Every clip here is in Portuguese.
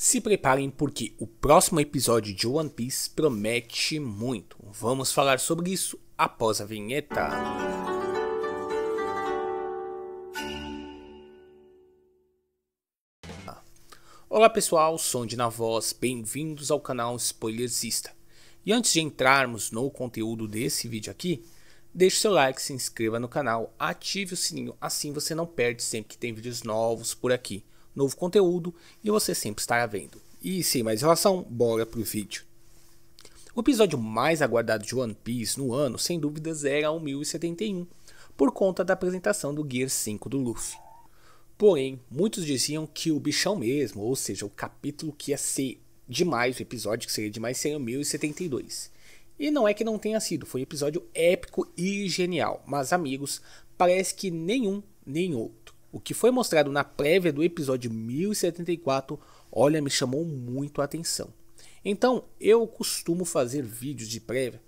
Se preparem porque o próximo episódio de One Piece promete muito. Vamos falar sobre isso após a vinheta. Olá pessoal, de na voz, bem-vindos ao canal Spoilersista. E antes de entrarmos no conteúdo desse vídeo aqui, deixe seu like, se inscreva no canal, ative o sininho, assim você não perde sempre que tem vídeos novos por aqui novo conteúdo e você sempre estará vendo. E sem mais relação, bora pro vídeo. O episódio mais aguardado de One Piece no ano, sem dúvidas, era o 1071, por conta da apresentação do Gear 5 do Luffy. Porém, muitos diziam que o bichão mesmo, ou seja, o capítulo que ia ser demais, o episódio que seria demais, seria o 1072. E não é que não tenha sido, foi um episódio épico e genial, mas amigos, parece que nenhum nem outro o que foi mostrado na prévia do episódio 1074, olha, me chamou muito a atenção. Então, eu costumo fazer vídeos de prévia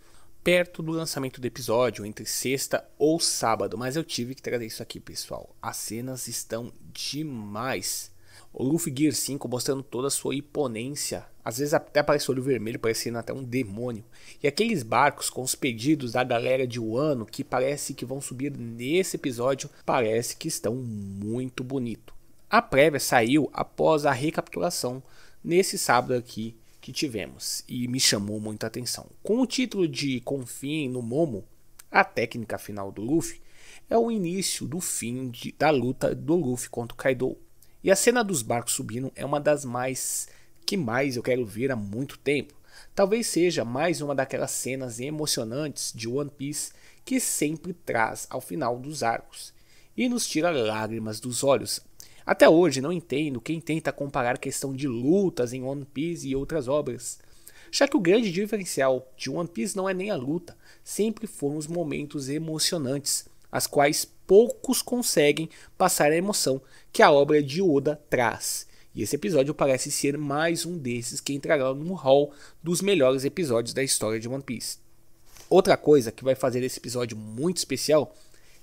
perto do lançamento do episódio, entre sexta ou sábado, mas eu tive que trazer isso aqui, pessoal. As cenas estão demais. O Luffy Gear 5 mostrando toda a sua imponência. Às vezes até parece olho vermelho, parecendo até um demônio. E aqueles barcos com os pedidos da galera de Wano que parece que vão subir nesse episódio, parece que estão muito bonito. A prévia saiu após a recapitulação nesse sábado aqui que tivemos e me chamou muita atenção. Com o título de Confiem no Momo, a técnica final do Luffy é o início do fim de, da luta do Luffy contra o Kaido e a cena dos barcos subindo é uma das mais que mais eu quero ver há muito tempo. Talvez seja mais uma daquelas cenas emocionantes de One Piece que sempre traz ao final dos arcos e nos tira lágrimas dos olhos. Até hoje não entendo quem tenta comparar a questão de lutas em One Piece e outras obras, já que o grande diferencial de One Piece não é nem a luta, sempre foram os momentos emocionantes, as quais poucos conseguem passar a emoção que a obra de Oda traz. E esse episódio parece ser mais um desses que entrará no hall dos melhores episódios da história de One Piece. Outra coisa que vai fazer esse episódio muito especial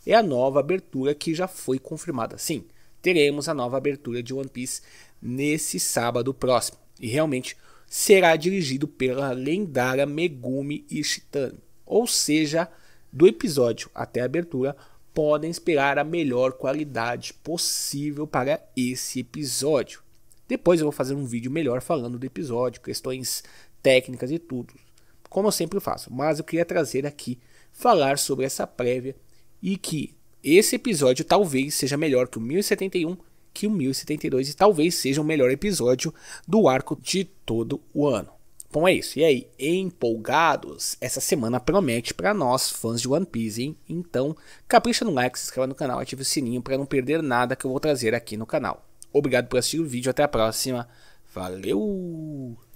é a nova abertura que já foi confirmada. Sim, teremos a nova abertura de One Piece nesse sábado próximo. E realmente será dirigido pela lendária Megumi Ishitani. Ou seja, do episódio até a abertura, podem esperar a melhor qualidade possível para esse episódio. Depois eu vou fazer um vídeo melhor falando do episódio, questões técnicas e tudo, como eu sempre faço. Mas eu queria trazer aqui, falar sobre essa prévia e que esse episódio talvez seja melhor que o 1071, que o 1072 e talvez seja o melhor episódio do arco de todo o ano. Bom, é isso. E aí, empolgados? Essa semana promete para nós, fãs de One Piece, hein? Então, capricha no like, se inscreva no canal, ative o sininho para não perder nada que eu vou trazer aqui no canal. Obrigado por assistir o vídeo, até a próxima. Valeu!